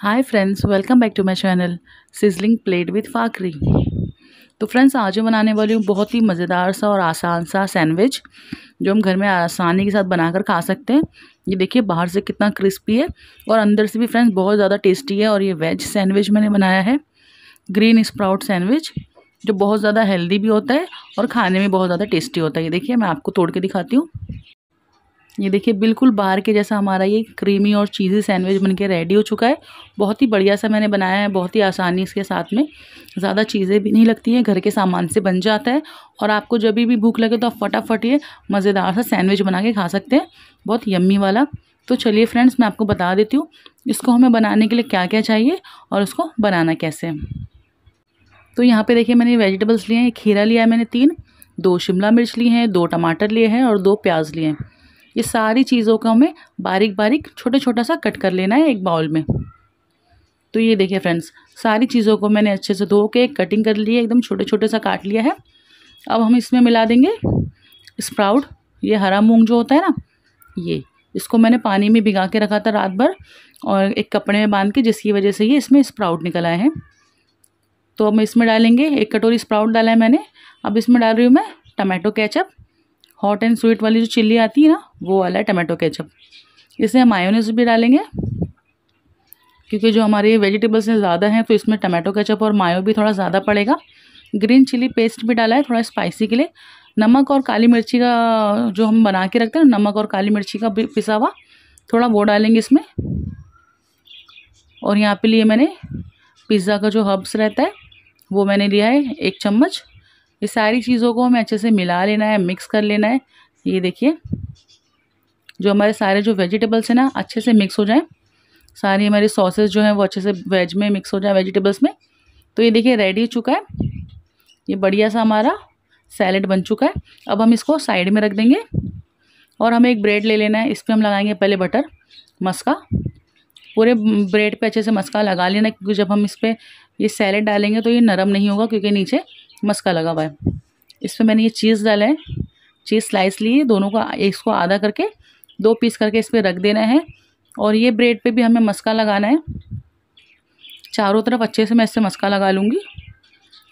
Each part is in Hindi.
hi friends welcome back to my channel sizzling plate with Fakhri तो फ्रेंड्स आज मैं बनाने वाली हूँ बहुत ही मज़ेदार सा और आसान सा सैंडविच जो हम घर में आसानी के साथ बनाकर खा सकते हैं ये देखिए बाहर से कितना क्रिस्पी है और अंदर से भी फ्रेंड्स बहुत ज़्यादा टेस्टी है और ये वेज सैंडविच मैंने बनाया है ग्रीन स्प्राउट सैंडविच जो बहुत ज़्यादा हेल्दी भी होता है और खाने में बहुत ज़्यादा टेस्टी होता है ये देखिए मैं आपको तोड़ के दिखाती हूँ ये देखिए बिल्कुल बाहर के जैसा हमारा ये क्रीमी और चीज़ी सैंडविच बनके रेडी हो चुका है बहुत ही बढ़िया सा मैंने बनाया है बहुत ही आसानी इसके साथ में ज़्यादा चीज़ें भी नहीं लगती हैं घर के सामान से बन जाता है और आपको जब भी भूख लगे तो आप फटाफट ये मज़ेदार सा सैंडविच बना के खा सकते हैं बहुत यम्मी वाला तो चलिए फ्रेंड्स मैं आपको बता देती हूँ इसको हमें बनाने के लिए क्या क्या चाहिए और इसको बनाना कैसे तो यहाँ पर देखिए मैंने वेजिटेबल्स लिए हैं खीरा लिया है मैंने तीन दो शिमला मिर्च लिए हैं दो टमाटर लिए हैं और दो प्याज लिए हैं ये सारी चीज़ों को हमें बारीक बारीक छोटा छोटा सा कट कर लेना है एक बाउल में तो ये देखिए फ्रेंड्स सारी चीज़ों को मैंने अच्छे से धो के कटिंग कर ली है एकदम छोटे छोटे सा काट लिया है अब हम इसमें मिला देंगे स्प्राउट ये हरा मूंग जो होता है ना ये इसको मैंने पानी में भिगा के रखा था रात भर और एक कपड़े में बांध के जिसकी वजह से ये इसमें स्प्राउट निकल आए हैं तो अब इसमें डालेंगे एक कटोरी स्प्राउट डाला है मैंने अब इसमें डाल रही हूँ मैं tomato ketchup hot and sweet वाली जो चिल्ली आती है ना वो वाला है टमाटो केचप इसे हम मायोनीस भी डालेंगे क्योंकि जो हमारे वेजिटेबल्स हैं ज़्यादा हैं तो इसमें टमाटो केचप और मायो भी थोड़ा ज़्यादा पड़ेगा ग्रीन चिली पेस्ट भी डाला है थोड़ा स्पाइसी के लिए नमक और काली मिर्ची का जो हम बना के रखते हैं नमक और काली मिर्ची का पिसा हुआ थोड़ा वो डालेंगे इसमें और यहाँ पे लिए मैंने पिज़्ज़ा का जो हर्ब्स रहता है वो मैंने लिया है एक चम्मच ये सारी चीज़ों को हमें अच्छे से मिला लेना है मिक्स कर लेना है ये देखिए जो हमारे सारे जो वेजिटेबल्स हैं ना अच्छे से मिक्स हो जाएं सारी हमारी सॉसेज जो हैं वो अच्छे से वेज में मिक्स हो जाए वेजिटेबल्स में तो ये देखिए रेडी हो चुका है ये बढ़िया सा हमारा सैलड बन चुका है अब हम इसको साइड में रख देंगे और हमें एक ब्रेड ले लेना है इस पर हम लगाएंगे पहले बटर मस्का पूरे ब्रेड पे अच्छे से मस्का लगा लेना क्योंकि जब हम इस पर ये सैलड डालेंगे तो ये नरम नहीं होगा क्योंकि नीचे मस्का लगा हुआ है इसमें मैंने ये चीज़ डाला है चीज़ स्लाइस ली है दोनों का इसको आधा करके दो पीस करके इस पर रख देना है और ये ब्रेड पे भी हमें मस्का लगाना है चारों तरफ अच्छे से मैं इससे मस्का लगा लूँगी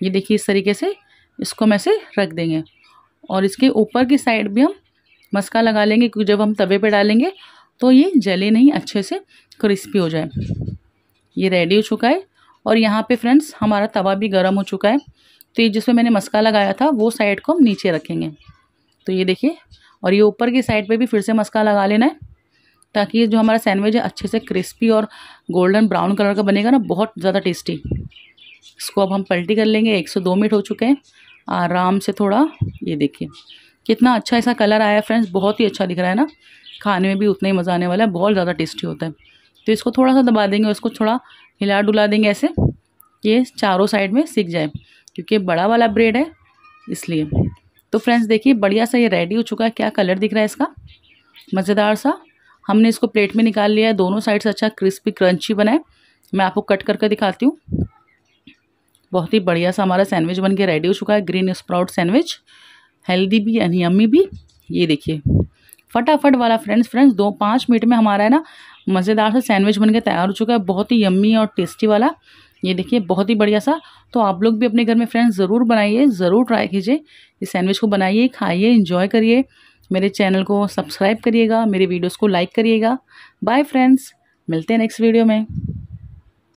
ये देखिए इस तरीके से इसको हम ऐसे रख देंगे और इसके ऊपर की साइड भी हम मस्का लगा लेंगे क्योंकि जब हम तवे पे डालेंगे तो ये जले नहीं अच्छे से क्रिस्पी हो जाए ये रेडी हो चुका है और यहाँ पे फ्रेंड्स हमारा तवा भी गर्म हो चुका है तो ये जिसमें मैंने मस्का लगाया था वो साइड को हम नीचे रखेंगे तो ये देखिए और ये ऊपर की साइड पे भी फिर से मस्का लगा लेना है ताकि ये जो हमारा सैंडविच है अच्छे से क्रिस्पी और गोल्डन ब्राउन कलर का बनेगा ना बहुत ज़्यादा टेस्टी इसको अब हम पलटी कर लेंगे एक मिनट हो चुके हैं आराम से थोड़ा ये देखिए कितना अच्छा ऐसा कलर आया है फ्रेंड्स बहुत ही अच्छा दिख रहा है ना खाने में भी उतना ही मज़ा आने वाला है बहुत ज़्यादा टेस्टी होता है तो इसको थोड़ा सा दबा देंगे उसको थोड़ा हिला डुला देंगे ऐसे ये चारों साइड में सीख जाए क्योंकि बड़ा वाला ब्रेड है इसलिए तो फ्रेंड्स देखिए बढ़िया सा ये रेडी हो चुका है क्या कलर दिख रहा है इसका मज़ेदार सा हमने इसको प्लेट में निकाल लिया है दोनों साइड से अच्छा क्रिस्पी क्रंची बनाए मैं आपको कट करके दिखाती हूँ बहुत ही बढ़िया सा हमारा सैंडविच बन के रेडी हो चुका है ग्रीन स्प्राउट सैंडविच हेल्दी भी यानी अम्मी भी ये देखिए फटाफट वाला फ्रेंड्स फ्रेंड्स दो पाँच मिनट में हमारा है ना मज़ेदार सा सैंडविच बन के तैयार हो चुका है बहुत ही यम्मी और टेस्टी वाला ये देखिए बहुत ही बढ़िया सा तो आप लोग भी अपने घर में फ्रेंड्स ज़रूर बनाइए ज़रूर ट्राई कीजिए इस सैंडविच को बनाइए खाइए इंजॉय करिए मेरे चैनल को सब्सक्राइब करिएगा मेरी वीडियोज़ को लाइक करिएगा बाय फ्रेंड्स मिलते हैं नेक्स्ट वीडियो में